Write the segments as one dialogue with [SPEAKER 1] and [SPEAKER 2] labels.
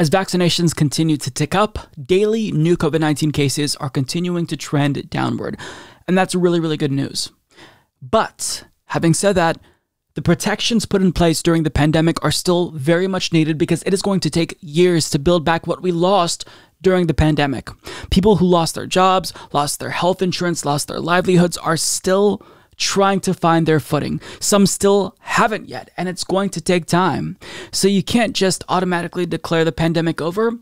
[SPEAKER 1] As vaccinations continue to tick up, daily new COVID 19 cases are continuing to trend downward. And that's really, really good news. But having said that, the protections put in place during the pandemic are still very much needed because it is going to take years to build back what we lost during the pandemic. People who lost their jobs, lost their health insurance, lost their livelihoods are still trying to find their footing. Some still haven't yet, and it's going to take time. So you can't just automatically declare the pandemic over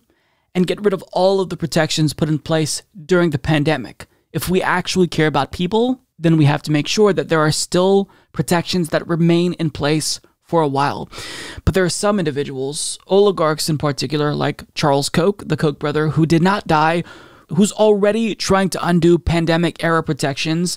[SPEAKER 1] and get rid of all of the protections put in place during the pandemic. If we actually care about people, then we have to make sure that there are still protections that remain in place for a while. But there are some individuals, oligarchs in particular, like Charles Koch, the Koch brother, who did not die, who's already trying to undo pandemic era protections.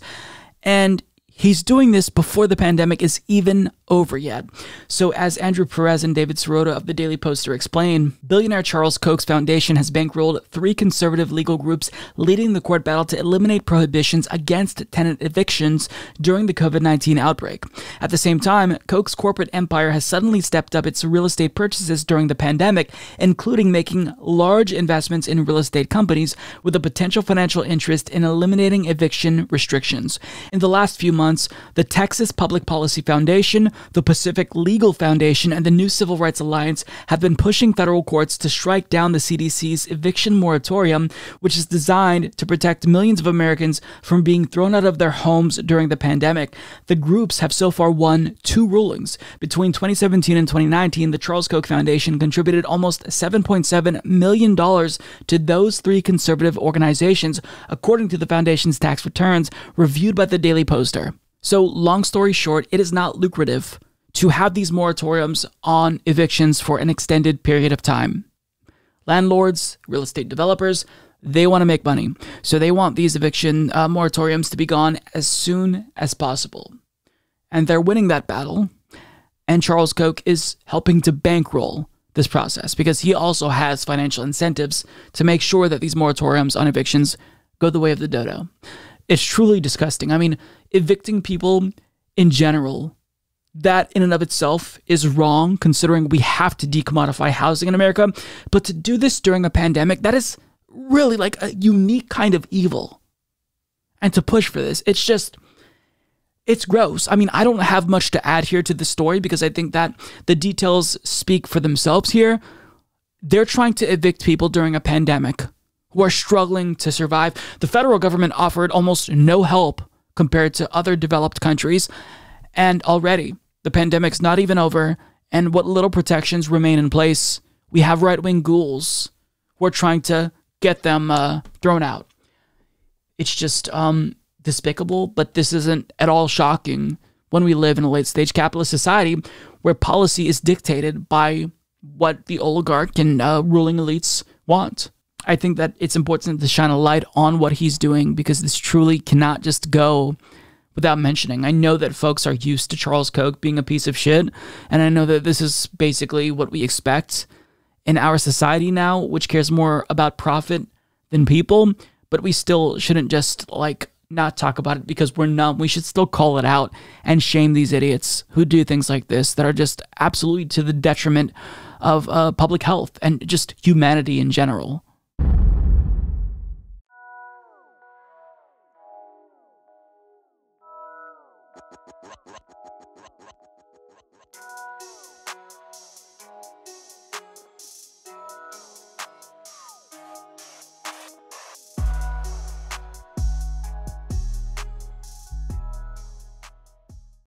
[SPEAKER 1] And He's doing this before the pandemic is even over yet. So, as Andrew Perez and David Sirota of the Daily Poster explain, billionaire Charles Koch's foundation has bankrolled three conservative legal groups leading the court battle to eliminate prohibitions against tenant evictions during the COVID 19 outbreak. At the same time, Koch's corporate empire has suddenly stepped up its real estate purchases during the pandemic, including making large investments in real estate companies with a potential financial interest in eliminating eviction restrictions. In the last few months, the Texas Public Policy Foundation, the Pacific Legal Foundation, and the New Civil Rights Alliance have been pushing federal courts to strike down the CDC's eviction moratorium, which is designed to protect millions of Americans from being thrown out of their homes during the pandemic. The groups have so far won two rulings. Between 2017 and 2019, the Charles Koch Foundation contributed almost $7.7 million to those three conservative organizations, according to the foundation's tax returns reviewed by the Daily Poster. So, long story short, it is not lucrative to have these moratoriums on evictions for an extended period of time. Landlords, real estate developers, they want to make money. So, they want these eviction uh, moratoriums to be gone as soon as possible. And they're winning that battle. And Charles Koch is helping to bankroll this process because he also has financial incentives to make sure that these moratoriums on evictions go the way of the dodo. It's truly disgusting. I mean, evicting people in general, that in and of itself is wrong, considering we have to decommodify housing in America. But to do this during a pandemic, that is really like a unique kind of evil. And to push for this, it's just it's gross. I mean, I don't have much to add here to the story because I think that the details speak for themselves here. They're trying to evict people during a pandemic who are struggling to survive. The federal government offered almost no help compared to other developed countries. And already, the pandemic's not even over, and what little protections remain in place, we have right wing ghouls who are trying to get them uh, thrown out. It's just um, despicable, but this isn't at all shocking when we live in a late stage capitalist society where policy is dictated by what the oligarch and uh, ruling elites want. I think that it's important to shine a light on what he's doing because this truly cannot just go without mentioning. I know that folks are used to Charles Koch being a piece of shit, and I know that this is basically what we expect in our society now, which cares more about profit than people, but we still shouldn't just like not talk about it because we're numb. We should still call it out and shame these idiots who do things like this that are just absolutely to the detriment of uh, public health and just humanity in general. rock, rock, rock, rock.